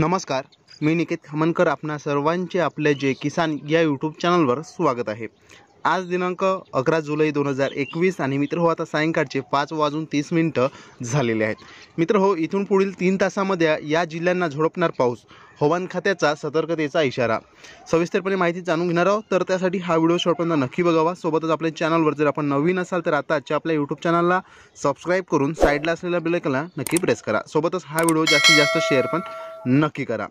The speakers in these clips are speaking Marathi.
नमस्कार मी निकेत खामनकर आपणा सर्वांचे आपले जे किसान या यूट्यूब चॅनलवर स्वागत आहे आज दिनांक अकरा जुलै दोन हजार एकवीस आणि मित्र हो आता सायंकाळचे पाच वाजून तीस मिनटं झालेले आहेत मित्र हो इथून पुढील तीन तासामध्ये या जिल्ह्यांना झोडपणार पाऊस हवामान खात्याचा सतर्कतेचा इशारा सविस्तरपणे माहिती जाणून घेणार आहोत तर त्यासाठी हा व्हिडिओ शेवटपर्यंत नक्की बघावा सोबतच आपल्या चॅनलवर जर आपण नवीन असाल तर आता आजच्या आपल्या यूट्यूब चॅनलला सबस्क्राईब करून साईडला असलेल्या बिलकला नक्की प्रेस करा सोबतच हा व्हिडिओ जास्तीत जास्त शेअर पण नक्की करा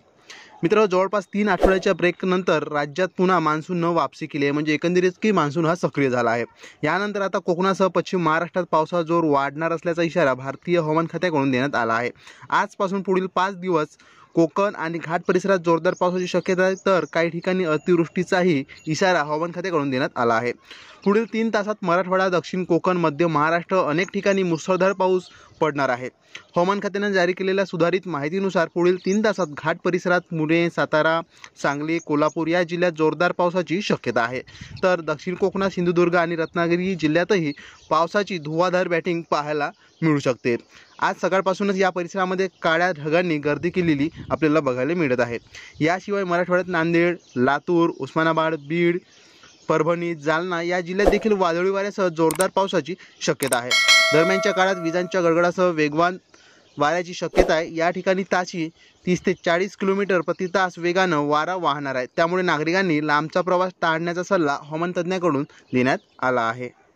मित्र जवळपास तीन आठवड्याच्या ब्रेकनंतर राज्यात पुन्हा मान्सून मान्सूननं वापसी केली आहे म्हणजे एकंदरीत की मान्सून हा सक्रिय झाला आहे यानंतर आता कोकणासह पश्चिम महाराष्ट्रात पावसाचा जोर वाढणार असल्याचा इशारा भारतीय हवामान खात्याकडून देण्यात आला आहे आजपासून पुढील पाच दिवस कोकण आणि घाट परिसरात जोरदार पावसाची शक्यता आहे तर काही ठिकाणी अतिवृष्टीचाही इशारा हवामान खात्याकडून देण्यात आला आहे पुढील तीन तासात मराठवाडा दक्षिण कोकण मध्य महाराष्ट्र अनेक ठिकाणी मुसळधार पाऊस पडणार आहे हवामान खात्यानं जारी केलेल्या सुधारित माहितीनुसार पुढील तीन तासात घाट परिसरात पुणे सातारा सांगली कोल्हापूर या जिल्ह्यात जोरदार पावसाची शक्यता आहे तर दक्षिण कोकणात सिंधुदुर्ग आणि रत्नागिरी जिल्ह्यातही पावसाची धुवाधार बॅटिंग पाहायला मिळू शकते आज सकाळपासूनच या परिसरामध्ये काळ्या ढगांनी गर्दी केलेली आपल्याला बघायला मिळत आहे याशिवाय मराठवाड्यात नांदेड लातूर उस्मानाबाद बीड परभणी जालना या जिल्ह्यात देखील वादळी वाऱ्यासह जोरदार पावसाची शक्यता आहे दरम्यानच्या काळात विजांच्या गडगडासह वेगवान वाऱ्याची शक्यता आहे या ठिकाणी ताशी तीस ते चाळीस किलोमीटर प्रति तास वेगानं वारा वाहणार आहे त्यामुळे नागरिकांनी लांबचा प्रवास टाळण्याचा सल्ला हवामान तज्ज्ञाकडून देण्यात आला आहे